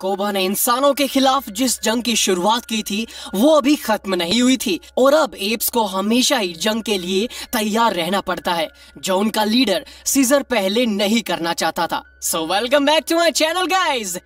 कोबा ने इंसानों के खिलाफ जिस जंग की शुरुआत की थी वो अभी खत्म नहीं हुई थी और अब एप्स को हमेशा ही जंग के लिए तैयार रहना पड़ता है जो उनका लीडर सीजर पहले नहीं करना चाहता था so welcome back to my channel guys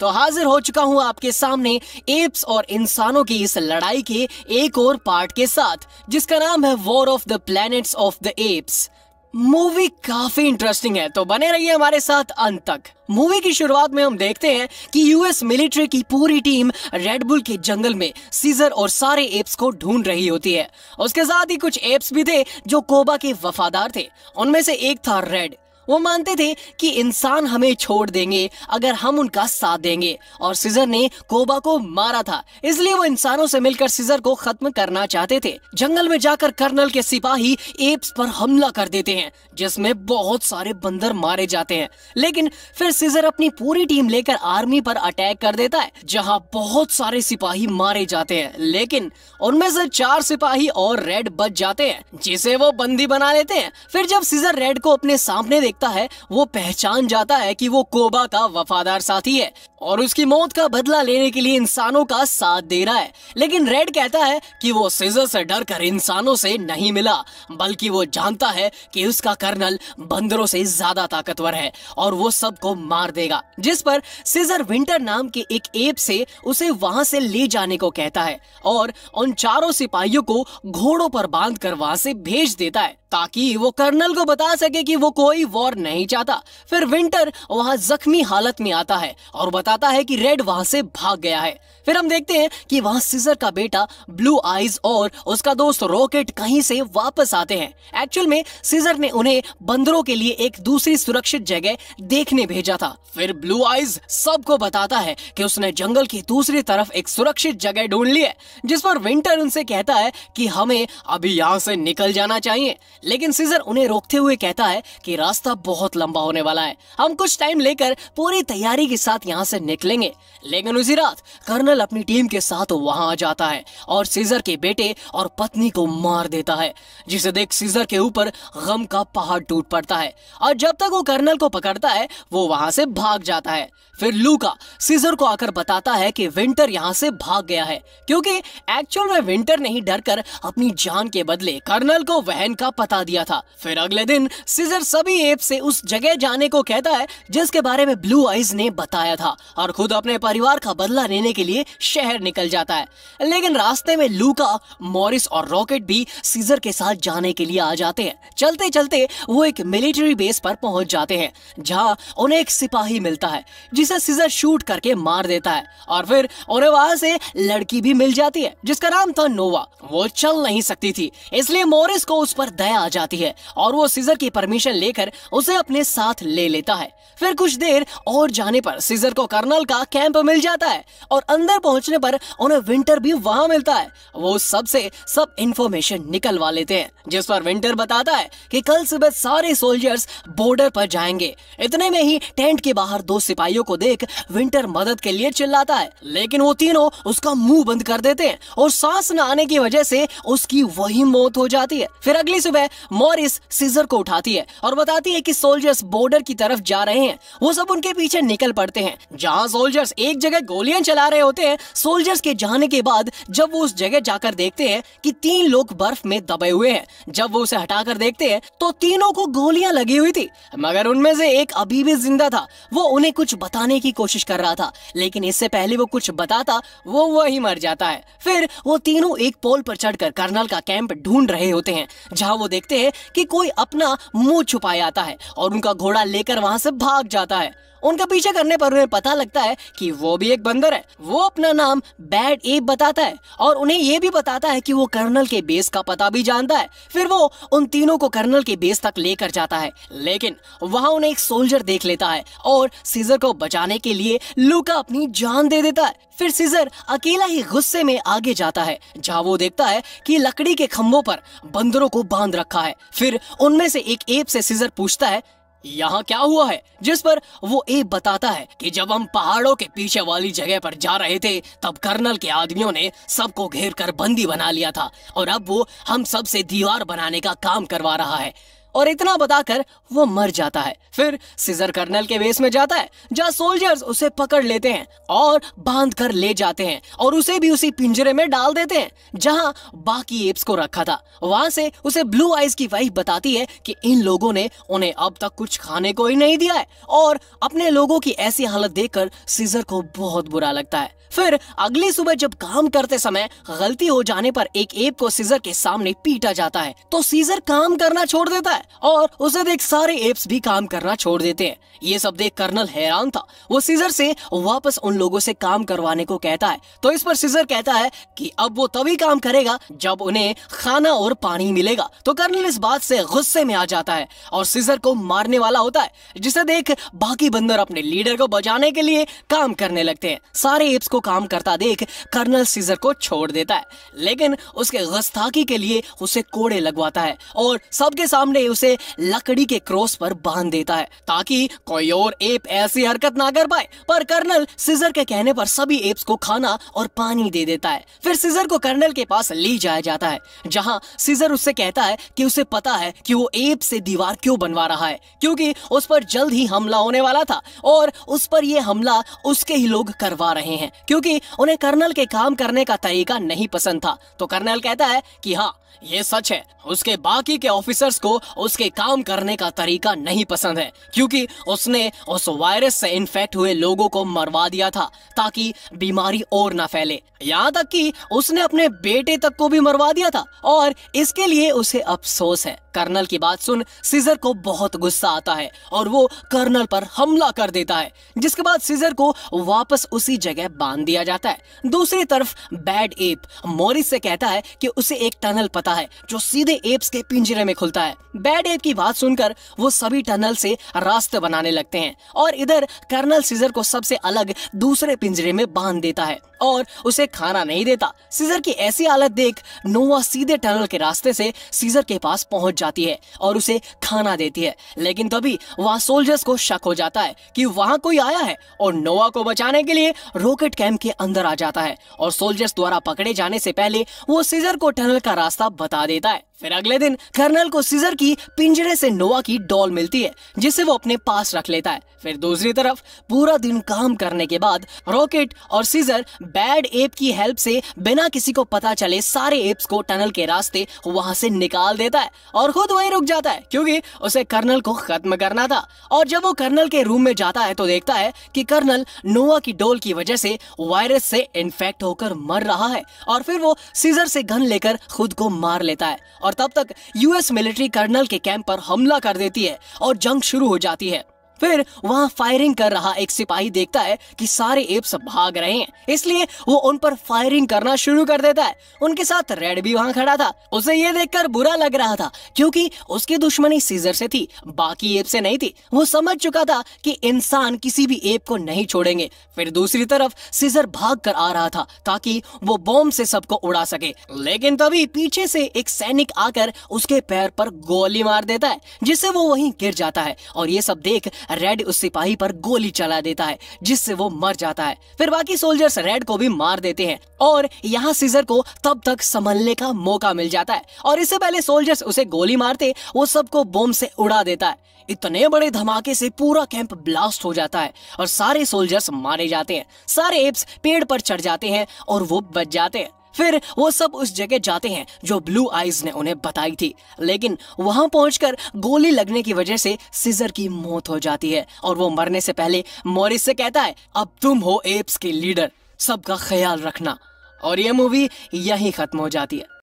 तो हाजिर हो चुका हूँ आपके सामने एप्स और इंसानों की इस लड़ाई के एक और पार्ट के साथ जिसका नाम है war of the planets of the apes movie काफी इंटरेस्टिंग है तो बने रहिए हमारे साथ अंत तक मूवी की शुरुआत में हम देखते हैं कि यूएस मिलिट्री की पूरी टीम रेडबुल के जंगल में सीजर और सारे एप्स को ढूंढ रही होती है उसके साथ ही कुछ एप्स भी थे जो कोबा के वफादार थे उनमें से एक था रेड वो मानते थे कि इंसान हमें छोड़ देंगे अगर हम उनका साथ देंगे और सीजर ने कोबा को मारा था इसलिए वो इंसानों से मिलकर सीजर को खत्म करना चाहते थे जंगल में जाकर कर्नल के सिपाही एप्स पर हमला कर देते हैं जिसमें बहुत सारे बंदर मारे जाते हैं लेकिन फिर सीजर अपनी पूरी टीम लेकर आर्मी पर अटैक कर देता है जहाँ बहुत सारे सिपाही मारे जाते हैं लेकिन उनमें से चार सिपाही और रेड बच जाते हैं जिसे वो बंदी बना लेते हैं फिर जब सीजर रेड को अपने सामने देखता है वो पहचान जाता है कि वो कोबा का वफादार साथी है और उसकी मौत का बदला लेने के लिए इंसानों का साथ दे रहा है लेकिन रेड कहता है कि वो सीजर से डर कर इंसानों से नहीं मिला बल्कि वो जानता है कि उसका कर्नल बंदरों से ज्यादा ताकतवर है और वो सबको मार देगा जिस पर सीजर विंटर नाम के एक एप से उसे वहां से ले जाने को कहता है और उन चारों सिपाहियों को घोड़ों पर बांध कर वहां से भेज देता है ताकि वो कर्नल को बता सके कि वो कोई वॉर नहीं चाहता फिर विंटर वहां जख्मी हालत में आता है और बताता है कि रेड वहां से भाग गया है फिर हम देखते हैं कि वहां सीजर का बेटा ब्लू आईज और उसका दोस्त रॉकेट कहीं से वापस आते हैं एक्चुअल में सीजर ने उन्हें बंदरों के लिए एक दूसरी सुरक्षित जगह देखने भेजा था फिर ब्लू आइज सबको बताता है कि उसने जंगल की दूसरी तरफ एक सुरक्षित जगह ढूंढ ली है जिस पर विंटर उनसे कहता है कि हमें अभी यहाँ से निकल जाना चाहिए लेकिन सीजर उन्हें रोकते हुए कहता है कि रास्ता बहुत लंबा होने वाला है हम कुछ टाइम लेकर पूरी तैयारी के साथ यहाँ से निकलेंगे लेकिन उसी रात कर्नल अपनी टीम के साथ वहाँ आ जाता है और सीजर के बेटे और पत्नी को मार देता है जिसे देख सीजर के ऊपर गम का पहाड़ टूट पड़ता है और जब तक वो कर्नल को पकड़ता है वो वहाँ से भाग जाता है फिर लूका सीजर को आकर बताता है कि विंटर यहाँ से भाग गया है क्योंकि एक्चुअल में विंटर नहीं डरकर अपनी जान के बदले कर्नल को वहन का पता बता दिया था फिर अगले दिन सीजर सभी एप से उस जगह जाने को कहता है जिसके बारे में ब्लू आइज ने बताया था और खुद अपने परिवार का बदला लेने के लिए शहर निकल जाता है लेकिन रास्ते में लूका मॉरिस और रॉकेट भी सीजर के साथ जाने के लिए आ जाते हैं चलते चलते वो एक मिलिट्री बेस पर पहुंच जाते हैं जहाँ उन्हें एक सिपाही मिलता है जिसे सीजर शूट करके मार देता है और फिर उन्हें वहां से लड़की भी मिल जाती है जिसका नाम था नोवा वो चल नहीं सकती थी इसलिए मॉरिस को उस पर दया आ जाती है और वो सीजर की परमिशन लेकर उसे अपने साथ ले लेता है फिर कुछ देर और जाने पर सीजर को कर्नल का कैंप मिल जाता है और अंदर पहुंचने पर उन्हें विंटर भी वहां मिलता है वो सबसे सब इंफॉर्मेशन निकलवा लेते हैं जिस पर विंटर बताता है कि कल सुबह सारे सोल्जर्स बॉर्डर पर जाएंगे इतने में ही टेंट के बाहर दो सिपाहियों को देख विंटर मदद के लिए चिल्लाता है लेकिन वो तीनों उसका मुंह बंद कर देते हैं और सांस न आने की वजह से उसकी वही मौत हो जाती है फिर अगली सुबह मॉरिस सीजर को उठाती है और बताती है कि सोल्जर्स बॉर्डर की तरफ जा रहे हैं वो सब उनके पीछे निकल पड़ते हैं जहाँ सोल्जर्स एक जगह गोलियां चला रहे होते हैं सोल्जर्स के जाने के बाद जब वो उस जगह जाकर देखते हैं कि तीन लोग बर्फ में दबे हुए हैं जब वो उसे हटाकर देखते हैं तो तीनों को गोलियां लगी हुई थी मगर उनमें से एक अभी भी जिंदा था वो उन्हें कुछ बताने की कोशिश कर रहा था लेकिन इससे पहले वो कुछ बताता वो वही मर जाता है फिर वो तीनों एक पोल पर चढ़कर कर्नल का कैंप ढूंढ रहे होते हैं जहाँ वो देखते हैं कि कोई अपना मुंह छुपाए आता है और उनका घोड़ा लेकर वहां से भाग जाता है उनका पीछा करने पर उन्हें पता लगता है कि वो भी एक बंदर है वो अपना नाम बैड एप बताता है और उन्हें ये भी बताता है कि वो कर्नल के बेस का पता भी जानता है फिर वो उन तीनों को कर्नल के बेस तक लेकर जाता है लेकिन वहां उन्हें एक सोल्जर देख लेता है और सीजर को बचाने के लिए लूका अपनी जान दे देता है फिर सीजर अकेला ही गुस्से में आगे जाता है जहाँ वो देखता है कि लकड़ी के खम्भों पर बंदरों को बांध रखा है फिर उनमें से एक एप से सीजर पूछता है यहाँ क्या हुआ है जिस पर वो ए बताता है कि जब हम पहाड़ों के पीछे वाली जगह पर जा रहे थे तब कर्नल के आदमियों ने सबको घेर कर बंदी बना लिया था और अब वो हम सब से दीवार बनाने का काम करवा रहा है और इतना बताकर वो मर जाता है फिर सीजर कर्नल के वेश में जाता है जहाँ सोल्जर्स उसे पकड़ लेते हैं और बांध कर ले जाते हैं और उसे भी उसी पिंजरे में डाल देते हैं जहाँ बाकी एप्स को रखा था वहां से उसे ब्लू आइज की वाइफ बताती है कि इन लोगों ने उन्हें अब तक कुछ खाने को ही नहीं दिया है और अपने लोगों की ऐसी हालत देखकर सीजर को बहुत बुरा लगता है फिर अगली सुबह जब काम करते समय गलती हो जाने पर एक एप को सीजर के सामने पीटा जाता है तो सीजर काम करना छोड़ देता है है और उसे देख सारे एप्स भी काम करना छोड़ देते हैं ये सब देख कर्नल हैरान था वो सीजर से वापस उन लोगों से काम करवाने को कहता है तो इस पर सीजर कहता है कि अब वो तभी काम करेगा जब उन्हें खाना और पानी मिलेगा तो कर्नल इस बात से गुस्से में आ जाता है और सीजर को मारने वाला होता है जिसे देख बाकी बंदर अपने लीडर को बचाने के लिए काम करने लगते हैं सारे एप्स को काम करता देख कर्नल सीजर को छोड़ देता है लेकिन उसके गस्ताकी के लिए उसे कोड़े लगवाता है और सबके सामने उसे लकड़ी के क्रॉस पर बांध देता है ताकि कोई और एप ऐसी हरकत ना कर पाए पर कर्नल सीजर के कहने पर सभी एप्स को खाना और पानी दे देता है फिर सीजर को कर्नल के पास ले जाया जाता है जहाँ सीजर उससे कहता है की उसे पता है की वो एप से दीवार क्यों बनवा रहा है क्योंकि उस पर जल्द ही हमला होने वाला था और उस पर यह हमला उसके ही लोग करवा रहे हैं क्योंकि उन्हें कर्नल के काम करने का तरीका नहीं पसंद था तो कर्नल कहता है कि हाँ ये सच है उसके बाकी के ऑफिसर्स को उसके काम करने का तरीका नहीं पसंद है क्योंकि उसने उस वायरस से इन्फेक्ट हुए लोगों को मरवा दिया था ताकि बीमारी और ना फैले यहाँ तक कि उसने अपने बेटे तक को भी मरवा दिया था और इसके लिए उसे अफसोस है कर्नल की बात सुन सीजर को बहुत गुस्सा आता है और वो कर्नल पर हमला कर देता है जिसके बाद सीजर को वापस उसी जगह बांध दिया जाता है दूसरी तरफ बैड एप मोरिस से कहता है कि उसे एक टनल पता है जो सीधे एप्स के पिंजरे में खुलता है बैड एप की बात सुनकर वो सभी टनल से रास्ते बनाने लगते हैं और इधर कर्नल सीजर को सबसे अलग दूसरे पिंजरे में बांध देता है और उसे खाना नहीं देता सीजर की ऐसी हालत देख नोवा सीधे टनल के रास्ते से सीजर के पास पहुंच जाती है और उसे खाना देती है लेकिन तभी वहाँ सोल्जर्स को शक हो जाता है कि वहाँ कोई आया है और नोवा को बचाने के लिए रॉकेट कैम्प के अंदर आ जाता है और सोल्जर्स द्वारा पकड़े जाने से पहले वो सीजर को टनल का रास्ता बता देता है फिर अगले दिन कर्नल को सीजर की पिंजरे से नोवा की डॉल मिलती है जिसे वो अपने पास रख लेता है फिर दूसरी तरफ पूरा दिन काम करने के बाद रॉकेट और सीजर बैड एप की हेल्प से बिना किसी को पता चले सारे एप्स को टनल के रास्ते वहां से निकाल देता है और खुद वहीं रुक जाता है क्योंकि उसे कर्नल को खत्म करना था और जब वो कर्नल के रूम में जाता है तो देखता है कि कर्नल नोवा की डोल की वजह से वायरस से इन्फेक्ट होकर मर रहा है और फिर वो सीजर से गन लेकर खुद को मार लेता है और और तब तक यूएस मिलिट्री कर्नल के कैंप पर हमला कर देती है और जंग शुरू हो जाती है फिर वहाँ फायरिंग कर रहा एक सिपाही देखता है कि सारे एप्स भाग रहे हैं इसलिए वो उन पर फायरिंग करना शुरू कर देता है उनके साथ रेड भी वहाँ खड़ा था उसे ये देखकर बुरा लग रहा था क्योंकि उसकी दुश्मनी सीजर से थी बाकी एप से नहीं थी वो समझ चुका था कि इंसान किसी भी एप को नहीं छोड़ेंगे फिर दूसरी तरफ सीजर भाग कर आ रहा था ताकि वो बॉम्ब से सबको उड़ा सके लेकिन तभी पीछे से एक सैनिक आकर उसके पैर पर गोली मार देता है जिससे वो वहीं गिर जाता है और ये सब देख रेड उस सिपाही पर गोली चला देता है जिससे वो मर जाता है फिर बाकी सोल्जर्स रेड को भी मार देते हैं और यहाँ सीजर को तब तक संभलने का मौका मिल जाता है और इससे पहले सोल्जर्स उसे गोली मारते वो सबको बोम से उड़ा देता है इतने बड़े धमाके से पूरा कैंप ब्लास्ट हो जाता है और सारे सोल्जर्स मारे जाते हैं सारे एप्स पेड़ पर चढ़ जाते हैं और वो बच जाते हैं फिर वो सब उस जगह जाते हैं जो ब्लू आइज ने उन्हें बताई थी लेकिन वहां पहुंचकर गोली लगने की वजह से सीजर की मौत हो जाती है और वो मरने से पहले मॉरिस से कहता है अब तुम हो एप्स के लीडर सबका ख्याल रखना और ये मूवी यही खत्म हो जाती है